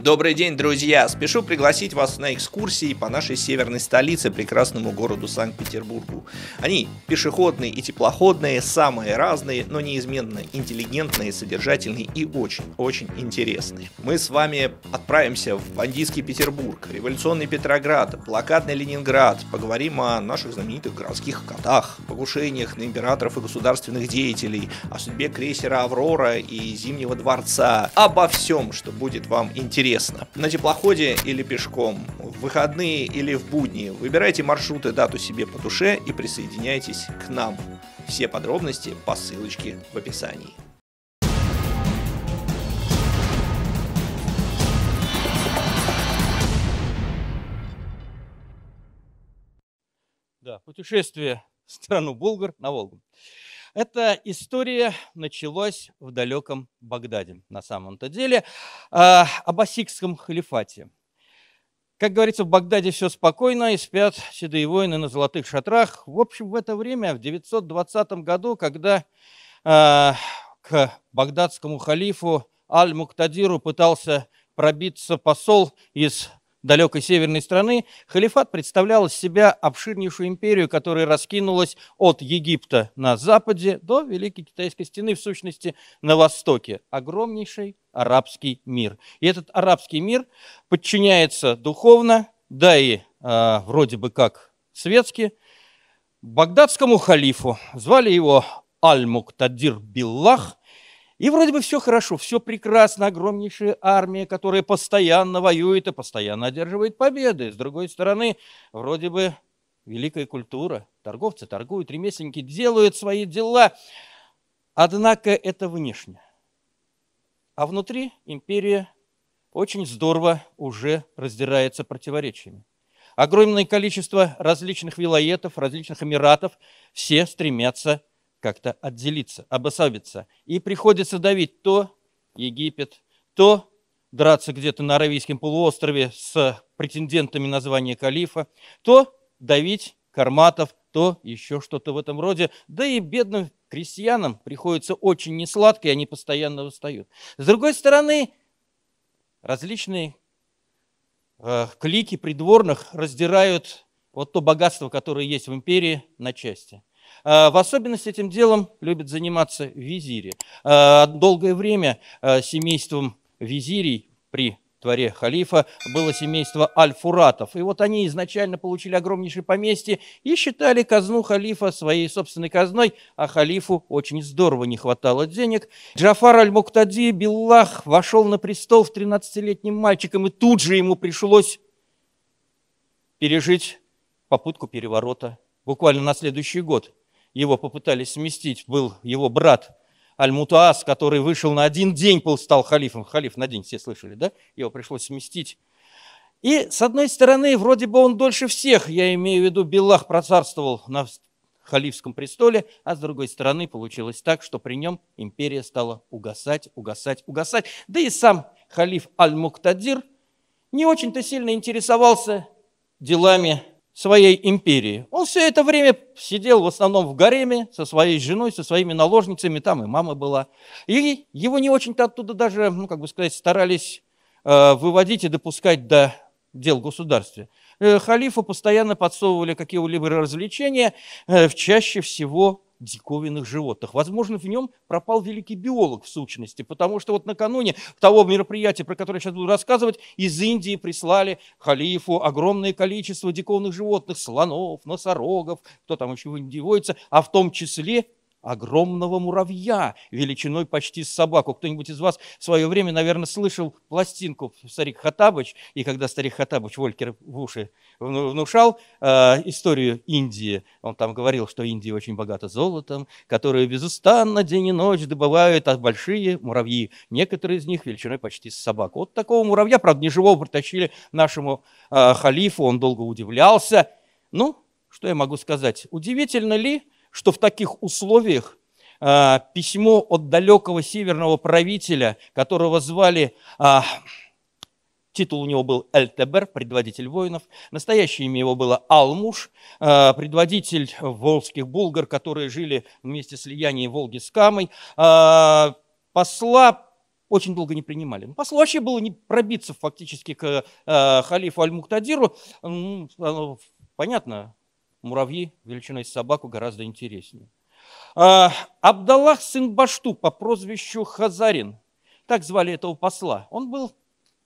Добрый день, друзья! Спешу пригласить вас на экскурсии по нашей северной столице, прекрасному городу Санкт-Петербургу. Они пешеходные и теплоходные, самые разные, но неизменно интеллигентные, содержательные и очень-очень интересные. Мы с вами отправимся в бандитский Петербург, революционный Петроград, блокадный Ленинград, поговорим о наших знаменитых городских котах, покушениях на императоров и государственных деятелей, о судьбе крейсера «Аврора» и Зимнего дворца, обо всем, что будет вам интересно интересно. На теплоходе или пешком, в выходные или в будни. Выбирайте маршруты, дату себе по душе и присоединяйтесь к нам. Все подробности по ссылочке в описании. Да, путешествие в страну Болгар на Волгу. Эта история началась в далеком Багдаде, на самом-то деле, э, об Асикском халифате. Как говорится, в Багдаде все спокойно, и спят седые воины на золотых шатрах. В общем, в это время, в 920 году, когда а, к багдадскому халифу Аль-Муктадиру пытался пробиться посол из далекой северной страны, халифат представлял из себя обширнейшую империю, которая раскинулась от Египта на западе до Великой Китайской стены, в сущности, на востоке. Огромнейший арабский мир. И этот арабский мир подчиняется духовно, да и э, вроде бы как светски, багдадскому халифу. Звали его Аль-Муктадир Биллах – и вроде бы все хорошо, все прекрасно, огромнейшая армия, которая постоянно воюет и постоянно одерживает победы. С другой стороны, вроде бы великая культура, торговцы торгуют, ремесленники делают свои дела. Однако это внешне. А внутри империя очень здорово уже раздирается противоречиями. Огромное количество различных вилоетов, различных эмиратов, все стремятся как-то отделиться, обособиться. И приходится давить то Египет, то драться где-то на Аравийском полуострове с претендентами на звание калифа, то давить карматов, то еще что-то в этом роде. Да и бедным крестьянам приходится очень несладко, и они постоянно восстают. С другой стороны, различные э, клики придворных раздирают вот то богатство, которое есть в империи, на части – Э, в особенности этим делом любят заниматься визири. Э, долгое время э, семейством визирей при дворе халифа было семейство Аль-Фуратов. И вот они изначально получили огромнейшее поместье и считали казну халифа своей собственной казной, а халифу очень здорово не хватало денег. Джафар Аль-Муктади Биллах вошел на престол в 13-летним мальчиком, и тут же ему пришлось пережить попытку переворота буквально на следующий год его попытались сместить, был его брат Аль-Мутаас, который вышел на один день, был, стал халифом. Халиф на день, все слышали, да? Его пришлось сместить. И, с одной стороны, вроде бы он дольше всех, я имею в виду, Беллах процарствовал на халифском престоле, а с другой стороны, получилось так, что при нем империя стала угасать, угасать, угасать. Да и сам халиф Аль-Муктадир не очень-то сильно интересовался делами своей империи. Он все это время сидел в основном в гареме со своей женой, со своими наложницами, там и мама была. И его не очень-то оттуда даже, ну, как бы сказать, старались э, выводить и допускать до дел государства. Э, халифу постоянно подсовывали какие-либо развлечения, э, чаще всего диковинных животных. Возможно, в нем пропал великий биолог в сущности, потому что вот накануне того мероприятия, про которое я сейчас буду рассказывать, из Индии прислали халифу огромное количество диковинных животных, слонов, носорогов, кто там еще в Индии водится, а в том числе огромного муравья величиной почти с собаку. Кто-нибудь из вас в свое время, наверное, слышал пластинку «Старик Хатабыч», и когда старик Хатабыч Волькер в уши внушал э, историю Индии, он там говорил, что Индия очень богата золотом, которое безустанно день и ночь добывают а большие муравьи, некоторые из них величиной почти с собаку. Вот такого муравья, правда, неживого протащили нашему э, халифу, он долго удивлялся. Ну, что я могу сказать? Удивительно ли, что в таких условиях а, письмо от далекого северного правителя, которого звали, а, титул у него был Эльтебер, предводитель воинов, настоящее имя его было Алмуш, а, предводитель волжских булгар, которые жили вместе с слиянием Волги с Камой, посла очень долго не принимали. Ну, Послу вообще было не пробиться фактически к халифу Аль-Муктадиру, ну, понятно, муравьи величиной с собаку гораздо интереснее. А, Абдаллах сын Башту по прозвищу Хазарин, так звали этого посла, он был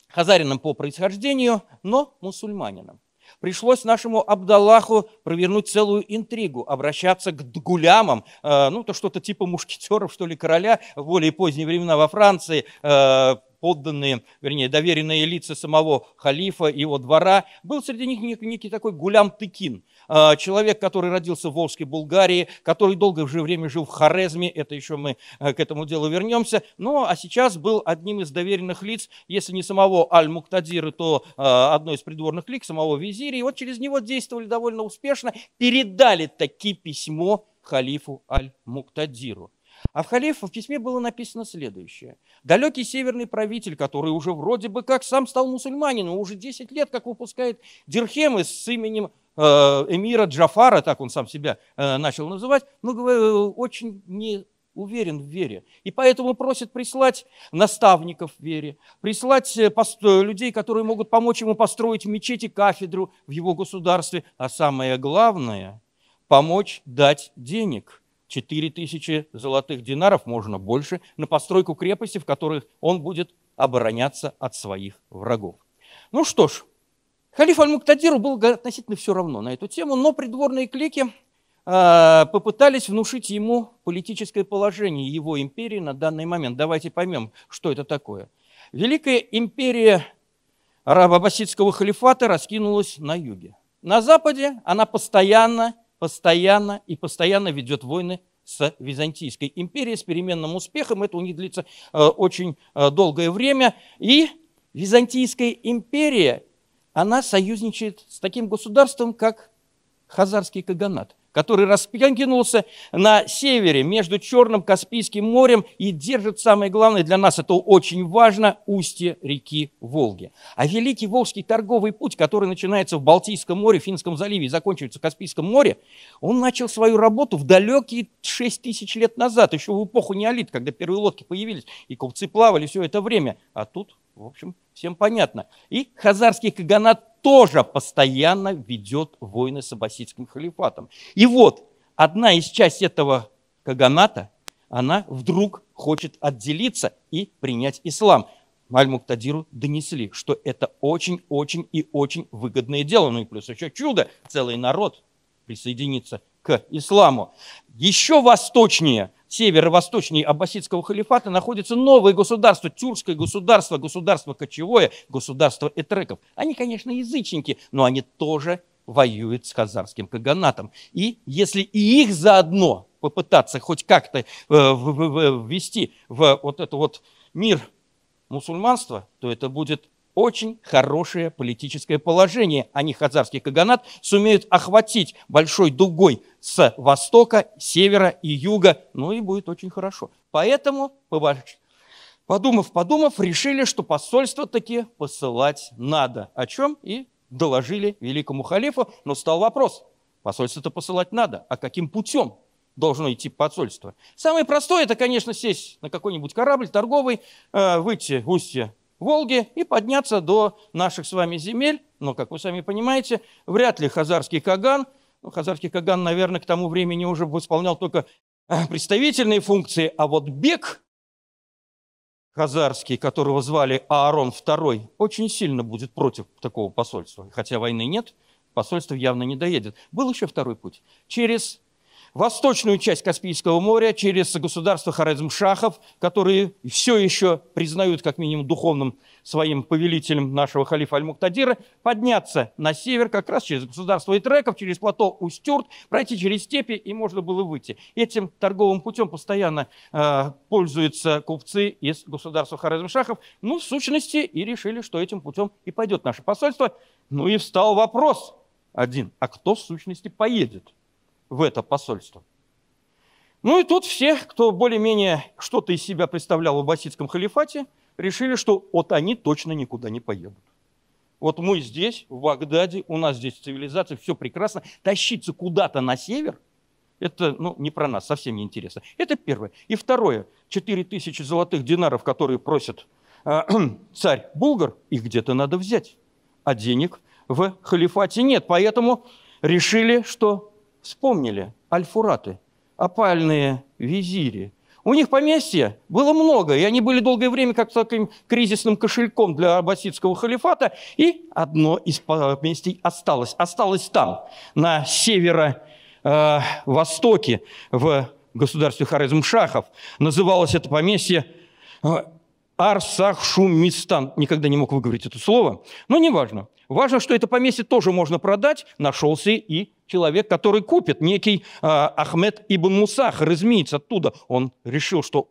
хазарином по происхождению, но мусульманином. Пришлось нашему Абдаллаху провернуть целую интригу, обращаться к гулямам, а, ну, то что-то типа мушкетеров, что ли, короля, в более поздние времена во Франции, а, подданные, вернее, доверенные лица самого халифа и его двора. Был среди них некий такой гулям Тыкин, а, человек, который родился в Волжской Булгарии, который долгое же время жил в Хорезме, это еще мы э, к этому делу вернемся, ну а сейчас был одним из доверенных лиц, если не самого Аль-Муктадира, то э, одной из придворных лиц самого визиря, и вот через него действовали довольно успешно, передали такие письмо халифу Аль-Муктадиру. А в халифе в письме было написано следующее. Далекий северный правитель, который уже вроде бы как сам стал мусульманином, уже 10 лет как выпускает дирхемы с именем Э, эмира Джафара, так он сам себя э, начал называть, ну, очень не уверен в вере. И поэтому просит прислать наставников в вере, прислать э, людей, которые могут помочь ему построить мечеть и кафедру в его государстве. А самое главное – помочь дать денег. 4 тысячи золотых динаров, можно больше, на постройку крепости, в которой он будет обороняться от своих врагов. Ну что ж, Халиф Аль-Муктадиру было относительно все равно на эту тему, но придворные клики э, попытались внушить ему политическое положение его империи на данный момент. Давайте поймем, что это такое. Великая империя арабо-аббасидского халифата раскинулась на юге. На западе она постоянно, постоянно и постоянно ведет войны с Византийской империей с переменным успехом. Это у них длится э, очень э, долгое время. И Византийская империя она союзничает с таким государством, как Хазарский Каганат, который распянкинулся на севере между Черным Каспийским морем и держит, самое главное, для нас это очень важно, устье реки Волги. А Великий Волжский торговый путь, который начинается в Балтийском море, Финском заливе и заканчивается в Каспийском море, он начал свою работу в далекие 6 тысяч лет назад, еще в эпоху неолит, когда первые лодки появились, и купцы плавали все это время. А тут в общем, всем понятно. И хазарский каганат тоже постоянно ведет войны с аббасидским халифатом. И вот одна из частей этого каганата, она вдруг хочет отделиться и принять ислам. Аль-Муктадиру донесли, что это очень-очень и очень выгодное дело. Ну и плюс еще чудо, целый народ присоединится к исламу. Еще восточнее северо-восточнее Аббасидского халифата находится новое государство, тюркское государство, государство кочевое, государство этреков. Они, конечно, язычники, но они тоже воюют с хазарским каганатом. И если и их заодно попытаться хоть как-то э, ввести в вот это вот мир мусульманства, то это будет очень хорошее политическое положение. Они, хазарский каганат, сумеют охватить большой дугой с востока, севера и юга, ну и будет очень хорошо. Поэтому, подумав-подумав, решили, что посольство таки посылать надо, о чем и доложили великому халифу, но стал вопрос, посольство-то посылать надо, а каким путем? должно идти посольство. Самое простое – это, конечно, сесть на какой-нибудь корабль торговый, э, выйти в устье Волги и подняться до наших с вами земель. Но, как вы сами понимаете, вряд ли хазарский Каган, ну, хазарский Каган, наверное, к тому времени уже исполнял только э, представительные функции, а вот Бек, хазарский, которого звали Аарон II, очень сильно будет против такого посольства. Хотя войны нет, посольство явно не доедет. Был еще второй путь. Через восточную часть Каспийского моря через государство Хорезмшахов, которые все еще признают как минимум духовным своим повелителем нашего халифа Аль-Муктадира, подняться на север как раз через государство Итреков, через плато Устюрт, пройти через степи и можно было выйти. Этим торговым путем постоянно э, пользуются купцы из государства Хорезмшахов. Ну, в сущности, и решили, что этим путем и пойдет наше посольство. Ну и встал вопрос один, а кто в сущности поедет? в это посольство. Ну и тут все, кто более-менее что-то из себя представлял в аббасидском халифате, решили, что вот они точно никуда не поедут. Вот мы здесь, в Багдаде, у нас здесь цивилизация, все прекрасно. Тащиться куда-то на север, это ну, не про нас, совсем не интересно. Это первое. И второе, 4 тысячи золотых динаров, которые просят э, а, царь Булгар, их где-то надо взять. А денег в халифате нет. Поэтому решили, что Вспомнили альфураты, опальные визири. У них поместье было много, и они были долгое время как таким кризисным кошельком для аббасидского халифата, и одно из поместий осталось. Осталось там, на северо-востоке, в государстве Харизмшахов. Называлось это поместье э, Арсахшумистан. Никогда не мог выговорить это слово, но неважно. Важно, что это поместье тоже можно продать. Нашелся и человек, который купит, некий э, Ахмед Ибн Мусахар, измеец оттуда. Он решил, что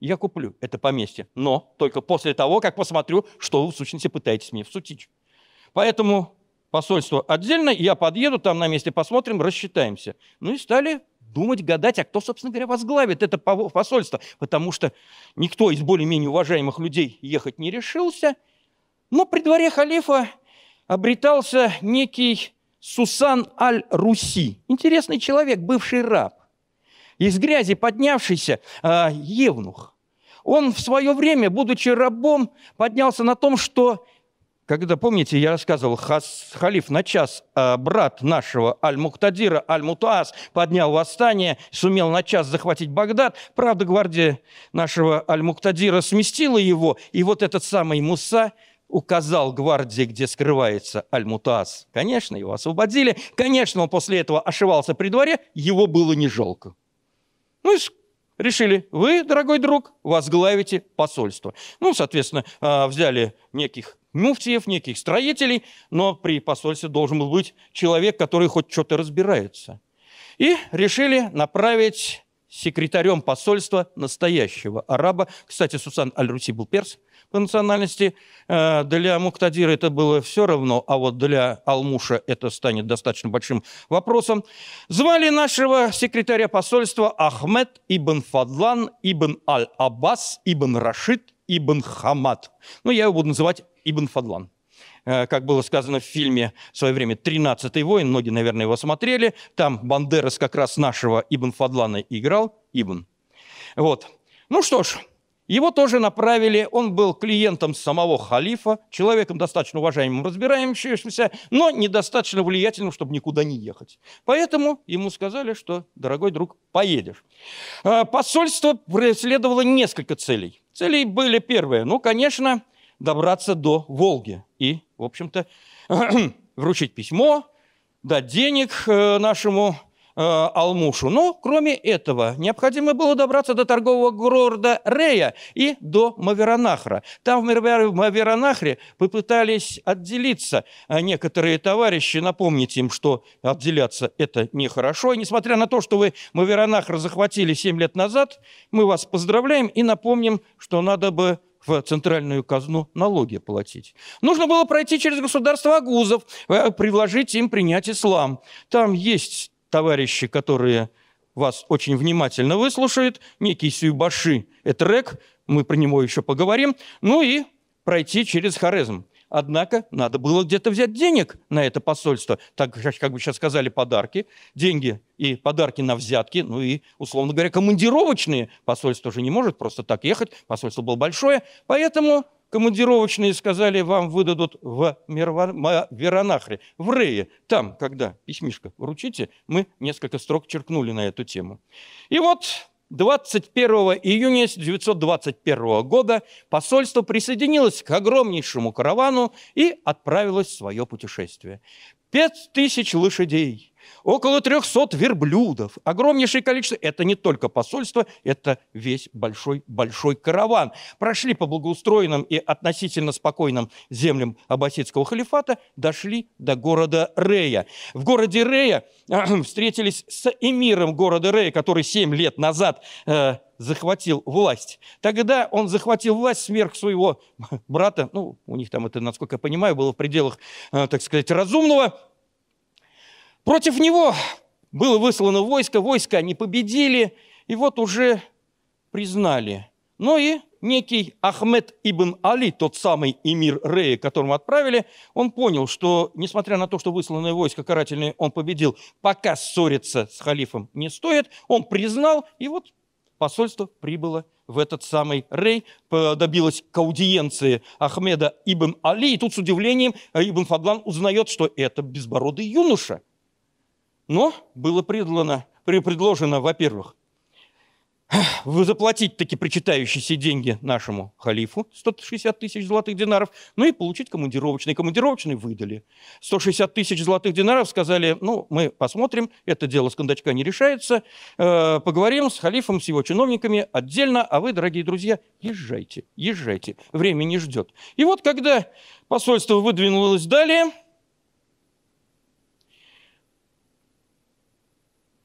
я куплю это поместье, но только после того, как посмотрю, что вы в сущности пытаетесь мне всутить. Поэтому посольство отдельно, я подъеду, там на месте посмотрим, рассчитаемся. Ну и стали думать, гадать, а кто, собственно говоря, возглавит это посольство, потому что никто из более-менее уважаемых людей ехать не решился. Но при дворе халифа обретался некий Сусан Аль-Руси, интересный человек, бывший раб, из грязи поднявшийся э, евнух. Он в свое время, будучи рабом, поднялся на том, что, когда, помните, я рассказывал, хас, халиф на час, э, брат нашего Аль-Мухтадира, Аль-Мутаас, поднял восстание, сумел на час захватить Багдад. Правда, гвардия нашего Аль-Мухтадира сместила его, и вот этот самый Муса – указал гвардии, где скрывается Аль-Мутас. Конечно, его освободили. Конечно, он после этого ошивался при дворе. Его было не жалко. Ну и решили, вы, дорогой друг, возглавите посольство. Ну, соответственно, а, взяли неких муфтиев, неких строителей, но при посольстве должен был быть человек, который хоть что-то разбирается. И решили направить секретарем посольства настоящего араба. Кстати, Сусан Аль-Руси был перс по национальности. Э, для Муктадира это было все равно, а вот для Алмуша это станет достаточно большим вопросом. Звали нашего секретаря посольства Ахмед ибн Фадлан ибн Аль-Аббас ибн Рашид ибн Хамад. Ну, я его буду называть ибн Фадлан. Э, как было сказано в фильме в свое время «Тринадцатый воин», многие, наверное, его смотрели, там Бандерас как раз нашего Ибн Фадлана играл, Ибн. Вот. Ну что ж, его тоже направили, он был клиентом самого халифа, человеком достаточно уважаемым, разбирающимся, но недостаточно влиятельным, чтобы никуда не ехать. Поэтому ему сказали, что, дорогой друг, поедешь. Э, посольство преследовало несколько целей. Целей были первые, ну, конечно, добраться до Волги и в общем-то, вручить письмо, дать денег э, нашему э, Алмушу. Но, ну, кроме этого, необходимо было добраться до торгового города Рея и до Маверонахра. Там, в Маверонахре, попытались отделиться а некоторые товарищи. Напомните им, что отделяться – это нехорошо. И несмотря на то, что вы Маверонахр захватили 7 лет назад, мы вас поздравляем и напомним, что надо бы в центральную казну налоги платить. Нужно было пройти через государство Агузов, э, предложить им принять ислам. Там есть товарищи, которые вас очень внимательно выслушают, некий Сюйбаши Этрек, мы про него еще поговорим, ну и пройти через Хорезм. Однако надо было где-то взять денег на это посольство. Так, как бы сейчас сказали, подарки. Деньги и подарки на взятки, ну и, условно говоря, командировочные. Посольство же не может просто так ехать, посольство было большое. Поэтому командировочные, сказали, вам выдадут в Веронахре, в Рее. Там, когда письмишко вручите, мы несколько строк черкнули на эту тему. И вот 21 июня 1921 года посольство присоединилось к огромнейшему каравану и отправилось в свое путешествие. Пять тысяч лошадей, около 300 верблюдов, огромнейшее количество. Это не только посольство, это весь большой-большой караван. Прошли по благоустроенным и относительно спокойным землям аббасидского халифата, дошли до города Рея. В городе Рея встретились с эмиром города Рея, который 7 лет назад э, захватил власть. Тогда он захватил власть сверх своего брата, ну, у них там это, насколько я понимаю, было в пределах, э, так сказать, разумного, Против него было выслано войско, войско они победили, и вот уже признали. Но и некий Ахмед ибн Али, тот самый эмир Рея, которому отправили, он понял, что, несмотря на то, что высланное войско карательное он победил, пока ссориться с халифом не стоит, он признал, и вот посольство прибыло в этот самый Рей, добилось к аудиенции Ахмеда Ибн Али, и тут с удивлением Ибн Фадлан узнает, что это безбородый юноша, но было предложено, предложено во-первых, вы заплатить таки причитающиеся деньги нашему халифу, 160 тысяч золотых динаров, ну и получить командировочный. Командировочный выдали. 160 тысяч золотых динаров сказали, ну, мы посмотрим, это дело с кондачка не решается, э, поговорим с халифом, с его чиновниками отдельно, а вы, дорогие друзья, езжайте, езжайте, время не ждет. И вот когда посольство выдвинулось далее,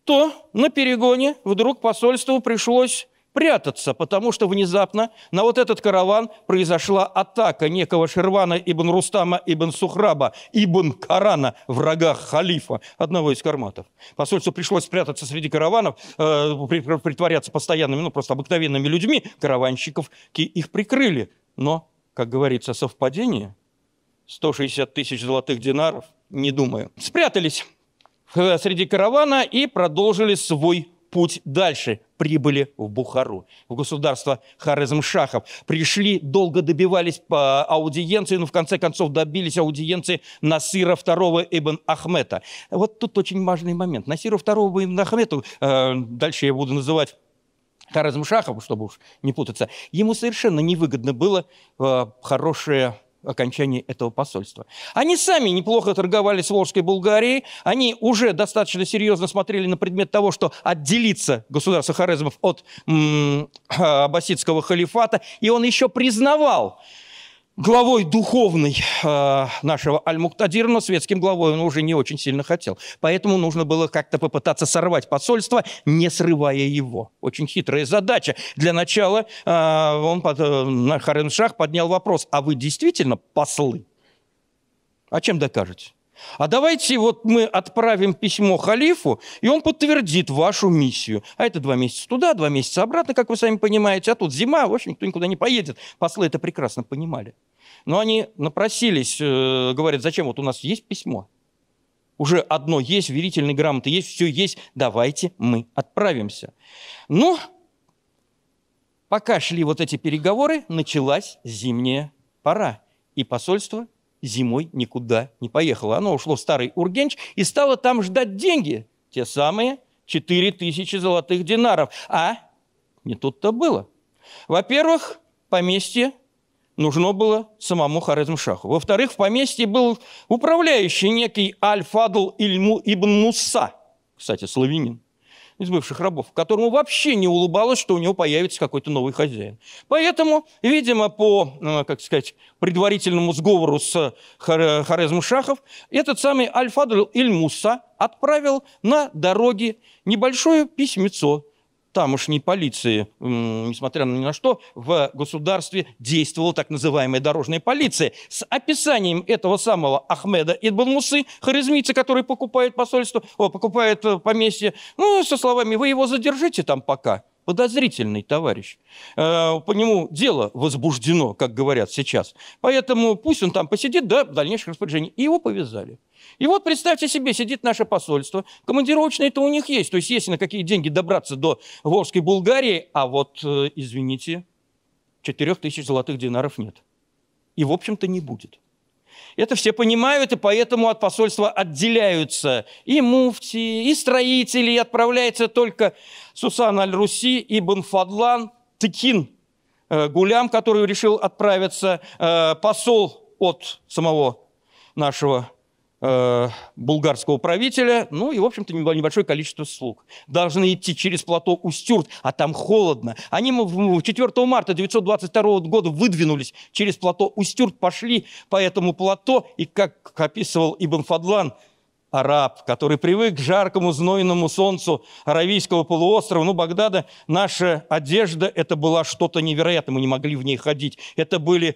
то на перегоне вдруг посольству пришлось прятаться, потому что внезапно на вот этот караван произошла атака некого Шервана ибн Рустама ибн Сухраба, ибн Корана, врага халифа, одного из карматов. Посольству пришлось спрятаться среди караванов, э, притворяться постоянными, ну просто обыкновенными людьми, караванщиков, их прикрыли. Но, как говорится, совпадение, 160 тысяч золотых динаров, не думаю. Спрятались Э, среди каравана и продолжили свой путь дальше, прибыли в Бухару, в государство Хорезм-Шахов. Пришли, долго добивались по аудиенции, но в конце концов добились аудиенции Насира II Ибн Ахмета. Вот тут очень важный момент. Насиру II Ибн Ахмета э, дальше я буду называть Хорезм-Шахов, чтобы уж не путаться, ему совершенно невыгодно было э, хорошее окончании этого посольства. Они сами неплохо торговали с Волжской Булгарией, они уже достаточно серьезно смотрели на предмет того, что отделиться государство Хорезмов от м- аббасидского халифата, и он еще признавал, главой духовной э, нашего Аль-Муктадира, но светским главой он уже не очень сильно хотел. Поэтому нужно было как-то попытаться сорвать посольство, не срывая его. Очень хитрая задача. Для начала э, он, под, э, Харен Шах поднял вопрос, а вы действительно послы? А чем докажете? А давайте вот мы отправим письмо халифу, и он подтвердит вашу миссию. А это два месяца туда, два месяца обратно, как вы сами понимаете. А тут зима, в общем, никто никуда не поедет. Послы это прекрасно понимали. Но они напросились, э, говорят, зачем, вот у нас есть письмо. Уже одно есть, верительные грамоты есть, все есть, давайте мы отправимся. Ну, пока шли вот эти переговоры, началась зимняя пора. И посольство зимой никуда не поехало. Оно ушло в старый Ургенч и стало там ждать деньги. Те самые 4000 золотых динаров. А не тут-то было. Во-первых, поместье нужно было самому Харизмшаху. Во-вторых, в поместье был управляющий некий Аль-Фадл Ибн Муса, кстати, славянин из бывших рабов, которому вообще не улыбалось, что у него появится какой-то новый хозяин. Поэтому, видимо, по, э, как сказать, предварительному сговору с э, Хорезмом Шахов, этот самый Аль-Фадл Иль-Муса отправил на дороге небольшое письмецо тамошней полиции, несмотря ни на что, в государстве действовала так называемая дорожная полиция. С описанием этого самого Ахмеда Ибн Мусы, харизмийца, который покупает посольство, о, покупает э, поместье, ну, со словами «Вы его задержите там пока» подозрительный товарищ. Э, по нему дело возбуждено, как говорят сейчас. Поэтому пусть он там посидит до дальнейших распоряжений. И его повязали. И вот представьте себе, сидит наше посольство. командировочное, это у них есть. То есть есть на какие деньги добраться до Волжской Булгарии, а вот, э, извините, 4000 золотых динаров нет. И, в общем-то, не будет. Это все понимают, и поэтому от посольства отделяются и муфти, и строители, и отправляется только Сусан Аль-Руси, Ибн Фадлан, Тыкин, э, Гулям, который решил отправиться, э, посол от самого нашего э, булгарского правителя, ну и, в общем-то, небольшое количество слуг. Должны идти через плато Устюрт, а там холодно. Они 4 марта 922 года выдвинулись через плато Устюрт, пошли по этому плато, и, как описывал Ибн Фадлан, араб, который привык к жаркому, знойному солнцу Аравийского полуострова, ну, Багдада, наша одежда, это была что-то невероятное, мы не могли в ней ходить. Это были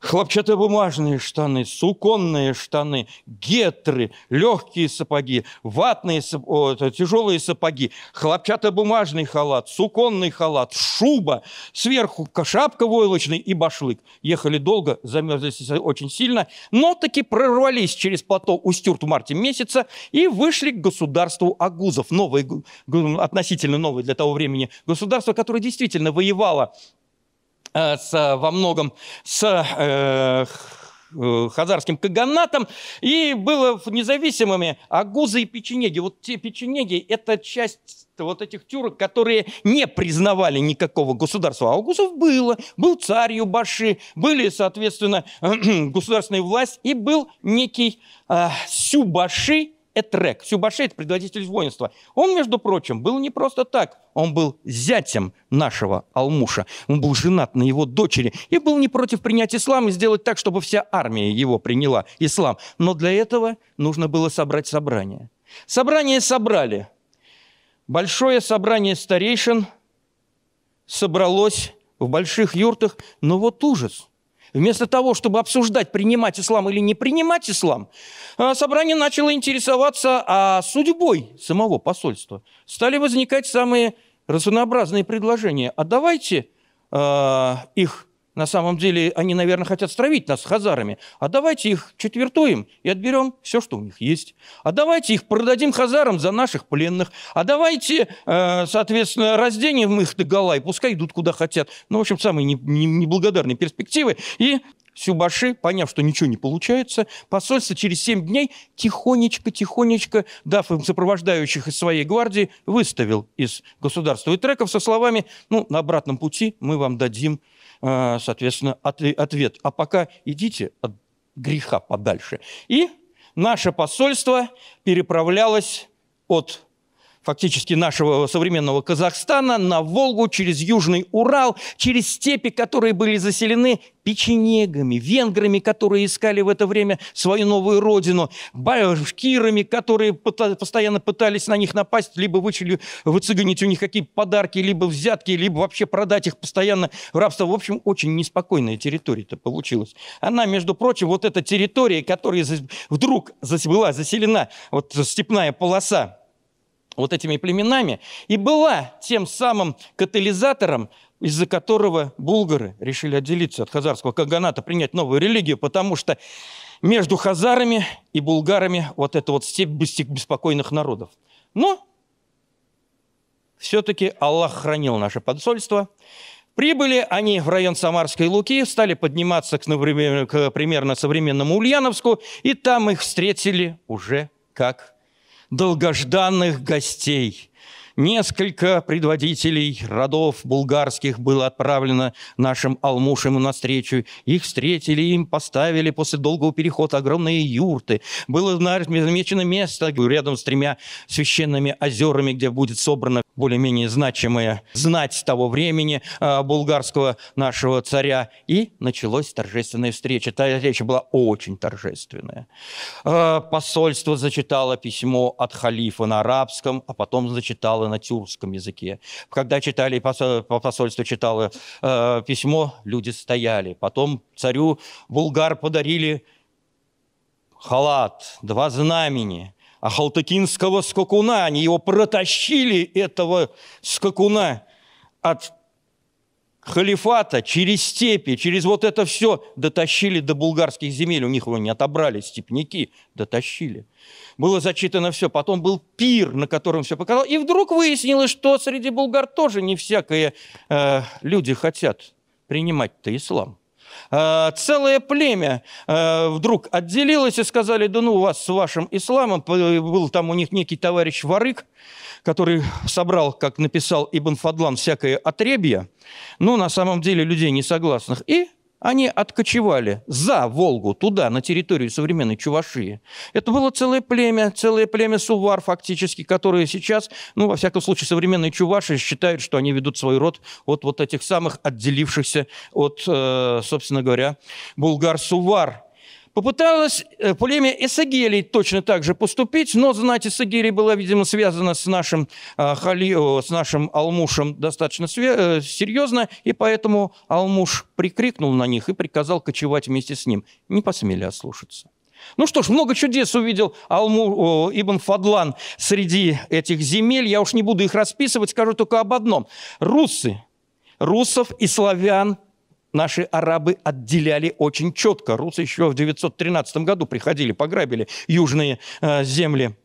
хлопчатобумажные штаны, суконные штаны, гетры, легкие сапоги, ватные, о, тяжелые сапоги, хлопчатобумажный халат, суконный халат, шуба, сверху шапка войлочный и башлык. Ехали долго, замерзли очень сильно, но таки прорвались через плато Устюрт в марте месяца и вышли к государству Агузов, новое, относительно новый для того времени государство, которое действительно воевало Э, с, во многом с э, э хазарским каганатом, и было независимыми агузы и печенеги. Вот те печенеги – это часть вот этих тюрок, которые не признавали никакого государства. А у было. Был царью баши были, соответственно, государственная власть, и был некий э, Сюбаши, Этрек, Сюбашейт, предводитель воинства. Он, между прочим, был не просто так. Он был зятем нашего Алмуша. Он был женат на его дочери и был не против принять ислам и сделать так, чтобы вся армия его приняла ислам. Но для этого нужно было собрать собрание. Собрание собрали. Большое собрание старейшин собралось в больших юртах, но вот ужас – Вместо того, чтобы обсуждать, принимать ислам или не принимать ислам, э, собрание начало интересоваться а судьбой самого посольства. Стали возникать самые разнообразные предложения. А давайте э, их на самом деле они, наверное, хотят стравить нас с хазарами. А давайте их четвертуем и отберем все, что у них есть. А давайте их продадим хазарам за наших пленных. А давайте, э, соответственно, разденем их до гола и пускай идут куда хотят. Ну, в общем, самые неблагодарные перспективы. И Сюбаши, поняв, что ничего не получается, посольство через 7 дней тихонечко-тихонечко, дав им сопровождающих из своей гвардии, выставил из государства и треков со словами «Ну, на обратном пути мы вам дадим а, соответственно, ответ. А пока идите от греха подальше. И наше посольство переправлялось от фактически нашего современного Казахстана на Волгу, через Южный Урал, через степи, которые были заселены печенегами, венграми, которые искали в это время свою новую родину, башкирами, которые постоянно пытались на них напасть, либо вычили, выцыганить у них какие-то подарки, либо взятки, либо вообще продать их постоянно в рабство. В общем, очень неспокойная территория-то получилась. Она, между прочим, вот эта территория, которая вдруг была заселена, вот степная полоса, вот этими племенами, и была тем самым катализатором, из-за которого булгары решили отделиться от хазарского каганата, принять новую религию, потому что между хазарами и булгарами вот это вот степь беспокойных народов. Но все-таки Аллах хранил наше подсольство. Прибыли они в район Самарской Луки, стали подниматься к, например, к примерно современному Ульяновску, и там их встретили уже как долгожданных гостей – Несколько предводителей родов булгарских было отправлено нашим на встречу. Их встретили, им поставили после долгого перехода огромные юрты. Было намечено место рядом с тремя священными озерами, где будет собрано более-менее значимая знать того времени а, булгарского нашего царя. И началась торжественная встреча. Та встреча была очень торжественная. А, посольство зачитало письмо от халифа на арабском, а потом зачитало на тюркском языке. Когда читали, посольство читало э, письмо, люди стояли. Потом царю булгар подарили халат, два знамени. А халтыкинского скакуна, они его протащили, этого скакуна, от халифата через степи, через вот это все дотащили до булгарских земель. У них его не отобрали, степняки дотащили. Было зачитано все. Потом был пир, на котором все показал. И вдруг выяснилось, что среди булгар тоже не всякие э, люди хотят принимать-то ислам. Э, целое племя э, вдруг отделилось и сказали, да ну вас с вашим исламом, был там у них некий товарищ Варык, который собрал, как написал Ибн Фадлан, всякое отребье, но ну, на самом деле, людей несогласных, и они откочевали за Волгу, туда, на территорию современной Чувашии. Это было целое племя, целое племя сувар фактически, которые сейчас, ну, во всяком случае, современные чуваши считают, что они ведут свой род от вот этих самых отделившихся от, э, собственно говоря, булгар-сувар. Попыталась э, племя Эсагелий точно так же поступить, но знать Эсагелий была, видимо, связана с нашим, а, с нашим Алмушем достаточно э, серьезно, и поэтому Алмуш прикрикнул на них и приказал кочевать вместе с ним. Не посмели ослушаться. Ну что ж, много чудес увидел Алму, Ибн Фадлан среди этих земель. Я уж не буду их расписывать, скажу только об одном. Русы, русов и славян – наши арабы отделяли очень четко. Русы еще в 913 году приходили, пограбили южные э, земли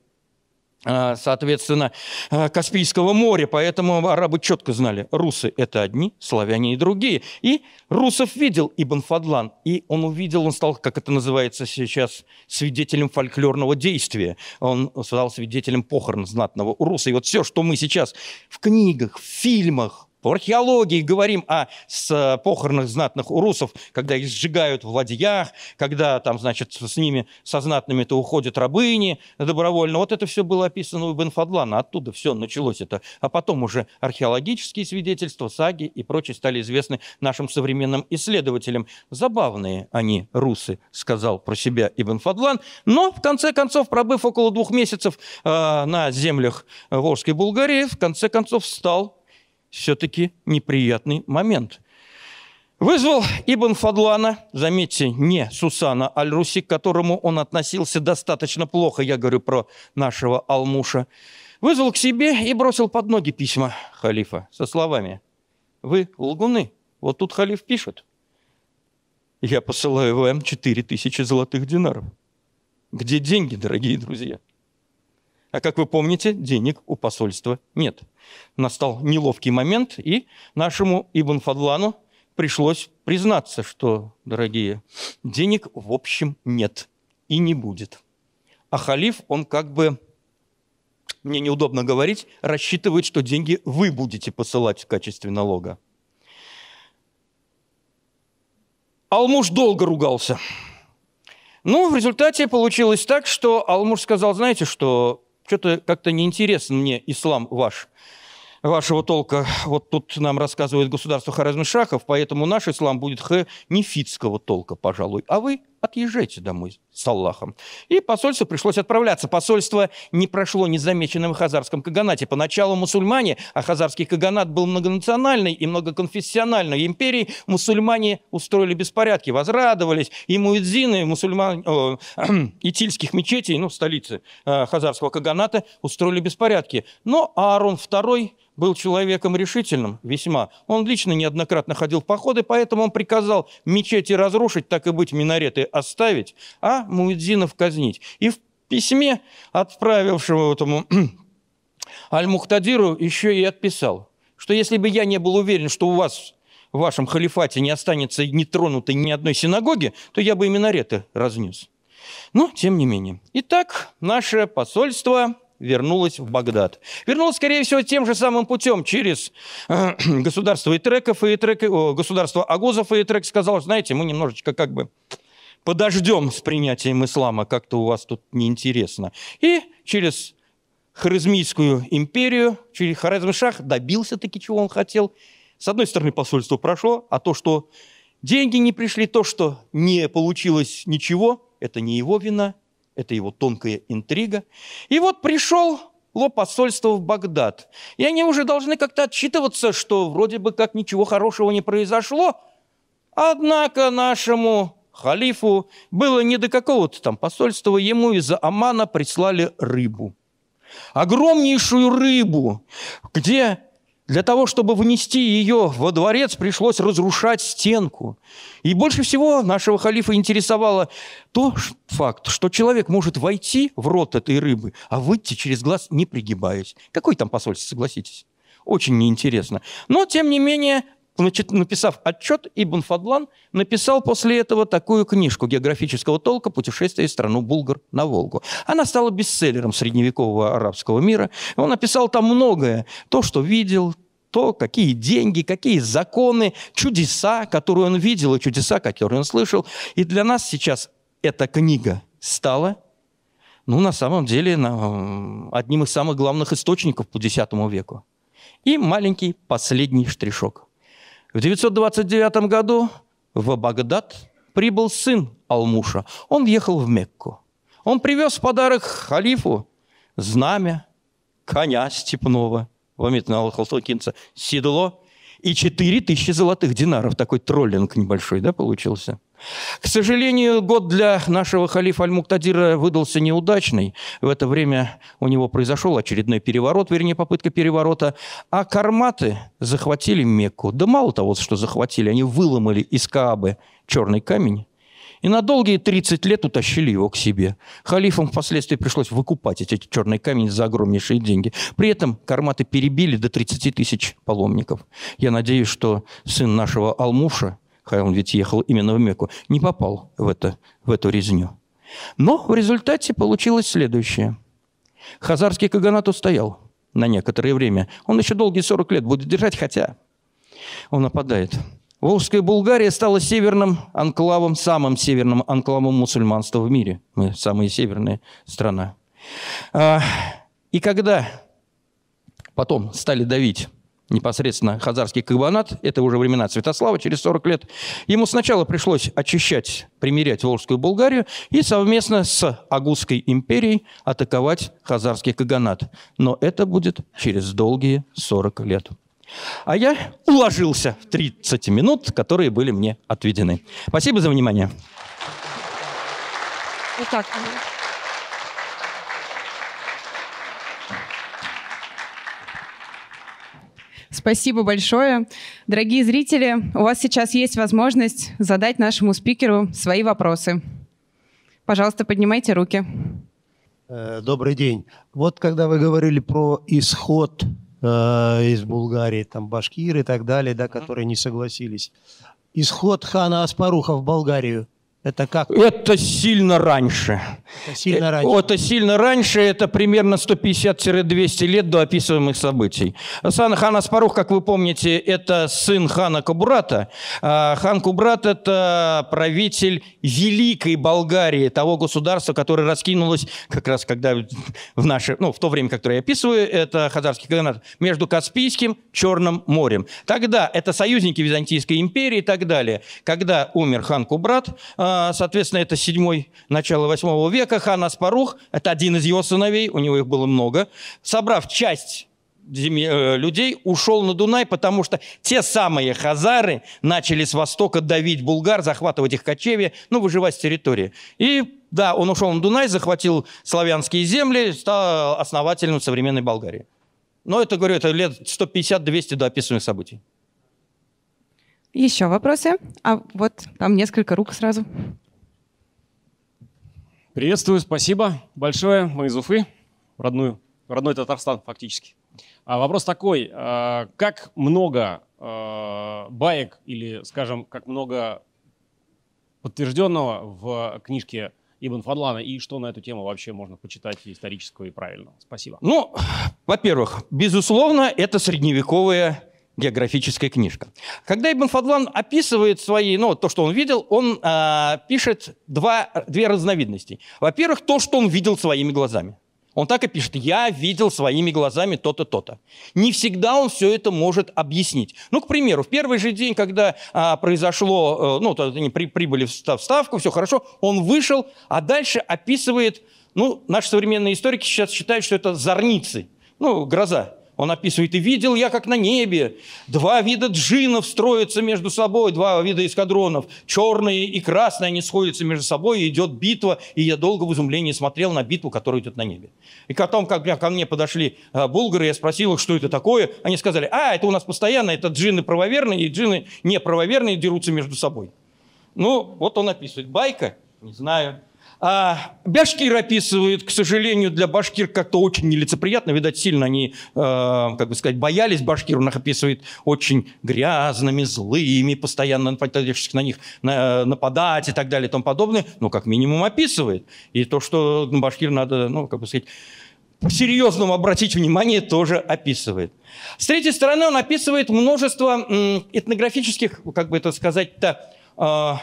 э, соответственно, э, Каспийского моря. Поэтому арабы четко знали, русы – это одни, славяне – и другие. И русов видел Ибн Фадлан. И он увидел, он стал, как это называется сейчас, свидетелем фольклорного действия. Он стал свидетелем похорон знатного руса. И вот все, что мы сейчас в книгах, в фильмах, в археологии говорим о с э, похоронах знатных урусов, когда их сжигают в ладьях, когда там, значит, с ними, со знатными-то уходят рабыни добровольно. Вот это все было описано у Ибн Фадлана, оттуда все началось это. А потом уже археологические свидетельства, саги и прочие стали известны нашим современным исследователям. Забавные они, русы, сказал про себя Ибн Фадлан, но в конце концов, пробыв около двух месяцев э, на землях Волжской Булгарии, в конце концов стал все-таки неприятный момент. Вызвал Ибн Фадлана, заметьте, не Сусана Аль-Руси, к которому он относился достаточно плохо, я говорю про нашего Алмуша, вызвал к себе и бросил под ноги письма халифа со словами «Вы лгуны, вот тут халиф пишет, я посылаю вам 4000 золотых динаров». Где деньги, дорогие друзья? А как вы помните, денег у посольства нет. Настал неловкий момент, и нашему Ибн Фадлану пришлось признаться, что, дорогие, денег в общем нет и не будет. А халиф, он как бы, мне неудобно говорить, рассчитывает, что деньги вы будете посылать в качестве налога. Алмуш долго ругался. Ну, в результате получилось так, что Алмуш сказал, знаете что, что-то как-то неинтересен мне ислам ваш, вашего толка. Вот тут нам рассказывает государство Харазмшахов, поэтому наш ислам будет ханифитского толка, пожалуй. А вы – отъезжайте домой с Аллахом. И посольству пришлось отправляться. Посольство не прошло незамеченным в хазарском каганате. Поначалу мусульмане, а хазарский каганат был многонациональной и многоконфессиональной империей, мусульмане устроили беспорядки, возрадовались, и муэдзины мусульман, э, э, итильских мечетей, ну, столицы э, хазарского каганата, устроили беспорядки. Но Аарон II был человеком решительным весьма. Он лично неоднократно ходил в походы, поэтому он приказал мечети разрушить, так и быть, минареты оставить, а Муэдзинов казнить. И в письме, отправившего этому Аль-Мухтадиру, еще и отписал, что если бы я не был уверен, что у вас в вашем халифате не останется нетронутой ни одной синагоги, то я бы и минареты разнес. Но, тем не менее. Итак, наше посольство вернулось в Багдад. Вернулось, скорее всего, тем же самым путем, через э, государство Итреков и Итрек, государство Агузов и Итрек сказал, знаете, мы немножечко как бы подождем с принятием ислама, как-то у вас тут неинтересно. И через Хорезмийскую империю, через хорезм добился таки, чего он хотел. С одной стороны, посольство прошло, а то, что деньги не пришли, то, что не получилось ничего, это не его вина, это его тонкая интрига. И вот пришел лоб посольство в Багдад. И они уже должны как-то отчитываться, что вроде бы как ничего хорошего не произошло. Однако нашему халифу, было не до какого-то там посольства, ему из Амана прислали рыбу. Огромнейшую рыбу, где для того, чтобы внести ее во дворец, пришлось разрушать стенку. И больше всего нашего халифа интересовало то факт, что человек может войти в рот этой рыбы, а выйти через глаз не пригибаясь. Какой там посольство, согласитесь? Очень неинтересно. Но, тем не менее, значит, написав отчет, Ибн Фадлан написал после этого такую книжку географического толка «Путешествие в страну Булгар на Волгу». Она стала бестселлером средневекового арабского мира. Он написал там многое, то, что видел, то, какие деньги, какие законы, чудеса, которые он видел, и чудеса, которые он слышал. И для нас сейчас эта книга стала ну, на самом деле, одним из самых главных источников по X веку. И маленький последний штришок. В 929 году в Багдад прибыл сын Алмуша. Он ехал в Мекку. Он привез в подарок халифу знамя, коня степного, вомитного Аллах седло и 4 тысячи золотых динаров. Такой троллинг небольшой, да, получился. К сожалению, год для нашего халифа Аль-Муктадира выдался неудачный. В это время у него произошел очередной переворот, вернее, попытка переворота. А карматы захватили Мекку. Да мало того, что захватили, они выломали из Каабы черный камень, и на долгие 30 лет утащили его к себе. Халифам впоследствии пришлось выкупать эти черные камни за огромнейшие деньги. При этом карматы перебили до 30 тысяч паломников. Я надеюсь, что сын нашего Алмуша, он ведь ехал именно в Мекку, не попал в, это, в эту резню. Но в результате получилось следующее. Хазарский каганат устоял на некоторое время. Он еще долгие 40 лет будет держать, хотя он нападает. Волжская Булгария стала северным анклавом, самым северным анклавом мусульманства в мире. Мы самая северная страна. А, и когда потом стали давить непосредственно Хазарский кабанат, это уже времена Святослава, через 40 лет, ему сначала пришлось очищать, примирять Волжскую Болгарию и совместно с Агузской империей атаковать Хазарский каганат. Но это будет через долгие 40 лет. А я уложился в 30 минут, которые были мне отведены. Спасибо за внимание. Вот Спасибо большое. Дорогие зрители, у вас сейчас есть возможность задать нашему спикеру свои вопросы. Пожалуйста, поднимайте руки. Э, добрый день. Вот когда вы говорили про исход э, из Болгарии, там башкиры и так далее, да, которые не согласились. Исход хана Аспаруха в Болгарию это как? Это сильно раньше. Это сильно э, раньше. Это сильно раньше, это примерно 150-200 лет до описываемых событий. Сан хан Аспарух, как вы помните, это сын хана Кубрата. А, хан Кубрат – это правитель Великой Болгарии, того государства, которое раскинулось как раз когда в наше, ну, в то время, которое я описываю, это Хазарский каганат, между Каспийским Черным морем. Тогда это союзники Византийской империи и так далее. Когда умер хан Кубрат, а, а, соответственно, это седьмой начало восьмого века, хан Аспарух, это один из его сыновей, у него их было много, собрав часть э, людей, ушел на Дунай, потому что те самые хазары начали с востока давить булгар, захватывать их кочевья, ну, выживать с территории. И да, он ушел на Дунай, захватил славянские земли, стал основателем современной Болгарии. Но это, говорю, это лет 150-200 до описанных событий. Еще вопросы? А вот там несколько рук сразу. Приветствую, спасибо большое. Мы из Уфы, родную, родной Татарстан фактически. А вопрос такой, а, как много а, баек или, скажем, как много подтвержденного в книжке Ибн Фадлана, и что на эту тему вообще можно почитать исторического и правильного? Спасибо. Ну, во-первых, безусловно, это средневековые географическая книжка. Когда Ибн Фадлан описывает свои, ну, то, что он видел, он э, пишет два, две разновидности. Во-первых, то, что он видел своими глазами. Он так и пишет, я видел своими глазами то-то, то-то. Не всегда он все это может объяснить. Ну, к примеру, в первый же день, когда а, произошло, э, ну, то, они при, прибыли в ставку, все хорошо, он вышел, а дальше описывает, ну, наши современные историки сейчас считают, что это зорницы, ну, гроза он описывает, «И видел я, как на небе, два вида джинов строятся между собой, два вида эскадронов, черные и красные, они сходятся между собой, и идет битва, и я долго в изумлении смотрел на битву, которая идет на небе». И потом, когда ко мне подошли э, булгары, я спросил их, что это такое, они сказали, «А, это у нас постоянно, это джины правоверные, и джины неправоверные дерутся между собой». Ну, вот он описывает. Байка, не знаю, а башкир описывают, к сожалению, для башкир как-то очень нелицеприятно. Видать, сильно они, э, как бы сказать, боялись башкир. Он их описывает очень грязными, злыми, постоянно пытающихся на них нападать и так далее и тому подобное. Но как минимум описывает. И то, что ну, башкир надо, ну, как бы сказать, по-серьезному обратить внимание, тоже описывает. С третьей стороны, он описывает множество этнографических, как бы это сказать-то, э,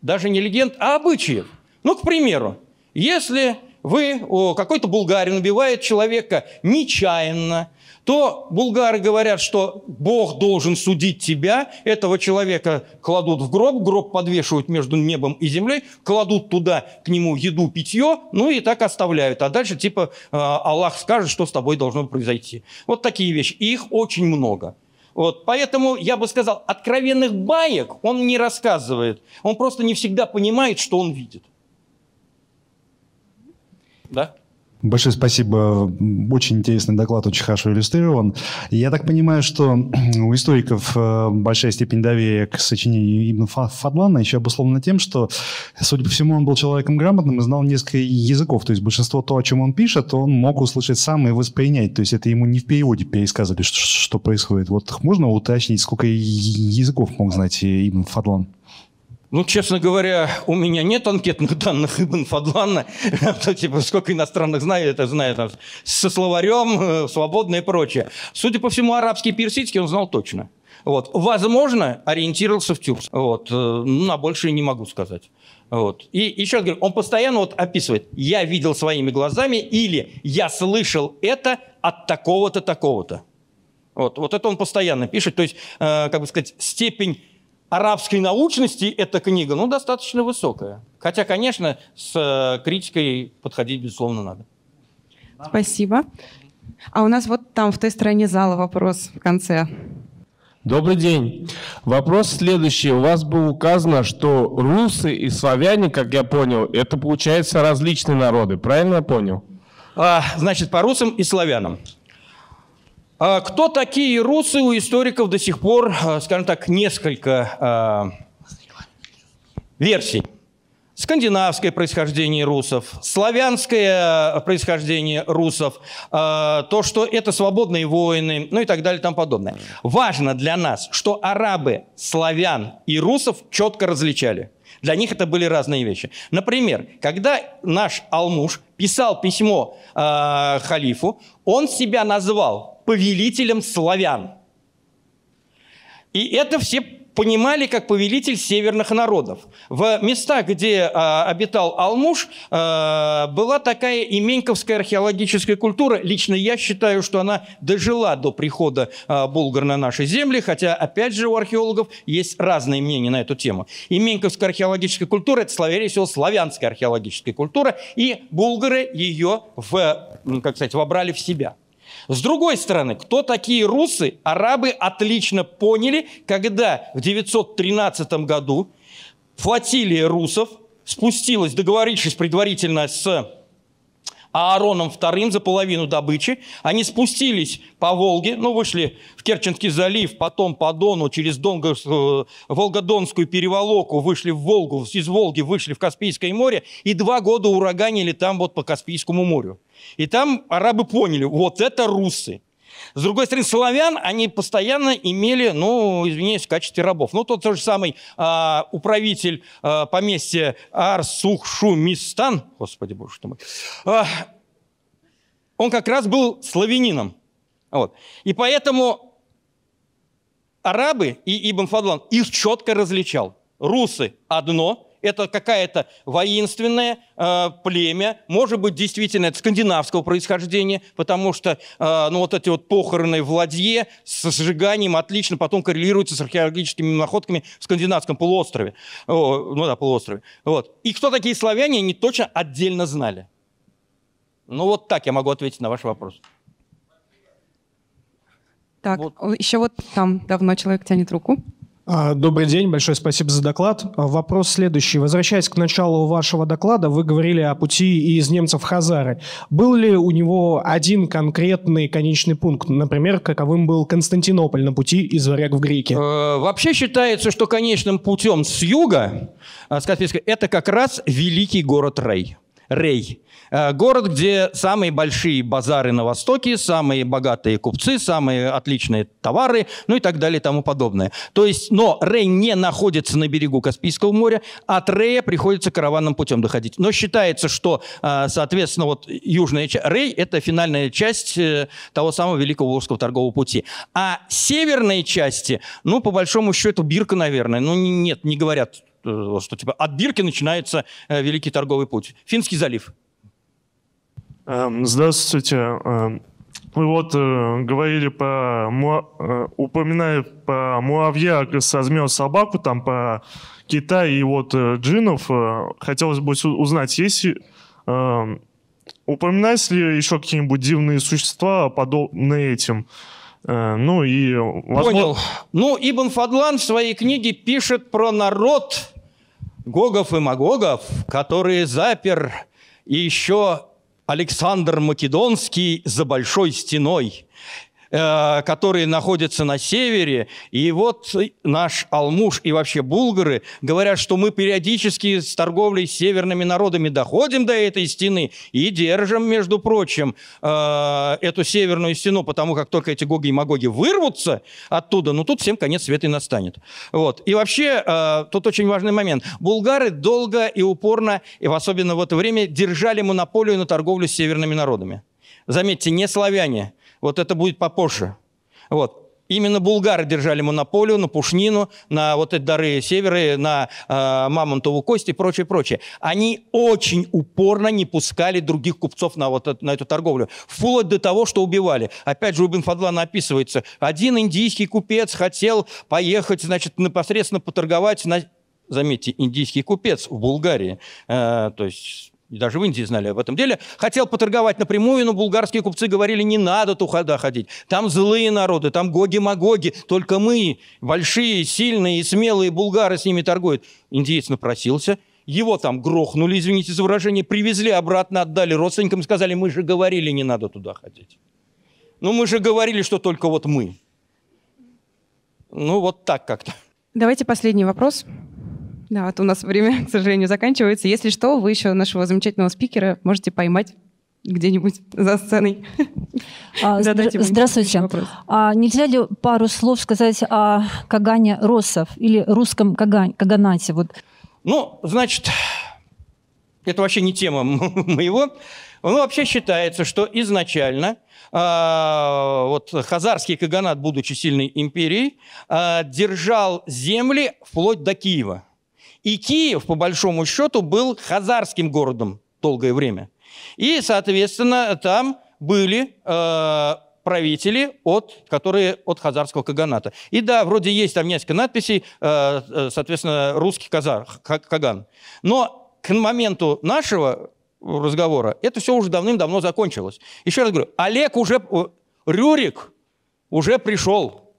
даже не легенд, а обычаев – ну, к примеру, если вы, какой-то булгарин убивает человека нечаянно, то булгары говорят, что Бог должен судить тебя, этого человека кладут в гроб, гроб подвешивают между небом и землей, кладут туда к нему еду, питье, ну и так оставляют. А дальше типа а, Аллах скажет, что с тобой должно произойти. Вот такие вещи. их очень много. Вот, поэтому я бы сказал, откровенных баек он не рассказывает. Он просто не всегда понимает, что он видит. Да. Большое спасибо. Очень интересный доклад, очень хорошо иллюстрирован. Я так понимаю, что у историков э, большая степень доверия к сочинению Ибн Фадлана еще обусловлена тем, что, судя по всему, он был человеком грамотным и знал несколько языков. То есть большинство того, о чем он пишет, он мог услышать сам и воспринять. То есть это ему не в переводе пересказывали, что, что происходит. Вот можно уточнить, сколько языков мог знать э, Ибн Фадлан? Ну, честно говоря, у меня нет анкетных данных Ибн Фадлана. типа, сколько иностранных знает, это знает там, со словарем, э, свободно и прочее. Судя по всему, арабский персидский он знал точно. Вот. Возможно, ориентировался в тюркс. Вот. Э, на больше не могу сказать. Вот. И еще раз говорю, он постоянно вот описывает, я видел своими глазами или я слышал это от такого-то, такого-то. Вот. вот это он постоянно пишет. То есть, э, как бы сказать, степень арабской научности эта книга, ну, достаточно высокая. Хотя, конечно, с э, критикой подходить, безусловно, надо. Спасибо. А у нас вот там, в той стороне зала, вопрос в конце. Добрый день. Вопрос следующий. У вас было указано, что русы и славяне, как я понял, это, получается, различные народы. Правильно я понял? А, значит, по русам и славянам. А, кто такие русы? У историков до сих пор, а, скажем так, несколько а, версий. Скандинавское происхождение русов, славянское происхождение русов, то, что это свободные воины, ну и так далее и тому подобное. Важно для нас, что арабы, славян и русов четко различали. Для них это были разные вещи. Например, когда наш Алмуш писал письмо э, халифу, он себя назвал повелителем славян. И это все понимали как повелитель северных народов. В местах, где а, обитал Алмуш, а, была такая именьковская археологическая культура. Лично я считаю, что она дожила до прихода а, булгар на наши земли, хотя, опять же, у археологов есть разные мнения на эту тему. Именьковская археологическая культура – это, славяне всего, славянская археологическая культура, и булгары ее в, как сказать, вобрали в себя – с другой стороны, кто такие русы, арабы отлично поняли, когда в 913 году флотилия русов спустилась, договорившись предварительно с а Аароном Вторым за половину добычи. Они спустились по Волге, ну, вышли в Керченский залив, потом по Дону, через Донго, э, Волгодонскую переволоку, вышли в Волгу, из Волги вышли в Каспийское море, и два года ураганили там вот по Каспийскому морю. И там арабы поняли, вот это русы – с другой стороны, славян они постоянно имели, ну, извиняюсь, в качестве рабов. Ну, тот, тот же самый э, управитель э, поместья Арсухшумистан, господи боже что мой, э, он как раз был славянином. Вот. И поэтому арабы и Ибн Фадлан их четко различал. Русы – одно – это какая-то воинственное э, племя, может быть, действительно это скандинавского происхождения, потому что э, ну, вот эти вот похороны в ладье с сжиганием отлично потом коррелируются с археологическими находками в скандинавском полуострове. О, ну да, полуострове. Вот. И кто такие славяне, они точно отдельно знали. Ну вот так я могу ответить на ваш вопрос. Так, вот. еще вот там давно человек тянет руку. А, добрый день, большое спасибо за доклад. А, вопрос следующий. Возвращаясь к началу вашего доклада, вы говорили о пути из немцев в Хазары. Был ли у него один конкретный конечный пункт? Например, каковым был Константинополь на пути из варяг в греки? Э, вообще считается, что конечным путем с юга, э, с Каспийска, это как раз великий город Рей. Рей. Э, город, где самые большие базары на Востоке, самые богатые купцы, самые отличные товары, ну и так далее и тому подобное. То есть, но Рей не находится на берегу Каспийского моря, от Рея приходится караванным путем доходить. Но считается, что, э, соответственно, вот южная часть, Рей – это финальная часть э, того самого Великого Волжского торгового пути. А северные части, ну, по большому счету, Бирка, наверное, ну, нет, не говорят Э, что типа от Бирки начинается э, великий торговый путь. Финский залив. Эм, здравствуйте. Эм, вы вот э, говорили про Му... э, упоминали про муравья размер собаку, там про Китай и вот э, джинов. Э, хотелось бы узнать, есть э, эм, упоминались ли еще какие-нибудь дивные существа, подобные этим? Э, ну и возможно... Понял. Ну, Ибн Фадлан в своей книге пишет про народ, Гогов и Магогов, которые запер и еще Александр Македонский за большой стеной – Э, которые находятся на севере. И вот наш Алмуш и вообще булгары говорят, что мы периодически с торговлей с северными народами доходим до этой стены и держим, между прочим, э, эту северную стену, потому как только эти гоги и магоги вырвутся оттуда, ну тут всем конец света и настанет. Вот. И вообще, э, тут очень важный момент. Булгары долго и упорно, и в особенно в это время, держали монополию на торговлю с северными народами. Заметьте, не славяне, вот это будет попозже. Вот. Именно булгары держали монополию на пушнину, на вот эти дары северы, на э, мамонтову кость и прочее, прочее. Они очень упорно не пускали других купцов на, вот, на эту торговлю, вплоть до того, что убивали. Опять же, у Бенфадлана описывается, один индийский купец хотел поехать, значит, непосредственно поторговать на... Заметьте, индийский купец в Булгарии, э, то есть и даже в Индии знали об этом деле, хотел поторговать напрямую, но булгарские купцы говорили, не надо туда ходить, там злые народы, там гоги-магоги, только мы, большие, сильные и смелые булгары с ними торгуют. Индиец напросился, его там грохнули, извините за выражение, привезли обратно, отдали родственникам, сказали, мы же говорили, не надо туда ходить. Ну, мы же говорили, что только вот мы. Ну, вот так как-то. Давайте последний вопрос. Да, вот у нас время, к сожалению, заканчивается. Если что, вы еще нашего замечательного спикера можете поймать где-нибудь за сценой. А, Задайте здравствуйте. А, нельзя ли пару слов сказать о Кагане Росов или русском Каган, Каганате? Вот. Ну, значит, это вообще не тема моего. Ну, вообще считается, что изначально э, вот Хазарский Каганат, будучи сильной империей, э, держал земли вплоть до Киева. И Киев, по большому счету, был хазарским городом долгое время. И, соответственно, там были э, правители, от, которые от хазарского каганата. И да, вроде есть там несколько надписей, э, э соответственно, русский казар, каган. Но к моменту нашего разговора это все уже давным-давно закончилось. Еще раз говорю, Олег уже, Рюрик уже пришел,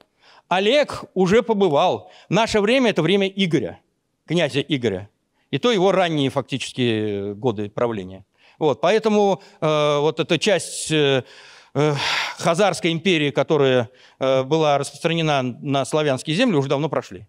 Олег уже побывал. Наше время – это время Игоря – князя Игоря. И то его ранние фактически э, годы правления. Вот, поэтому э, вот эта часть э, э, Хазарской империи, которая э, была распространена на славянские земли, уже давно прошли.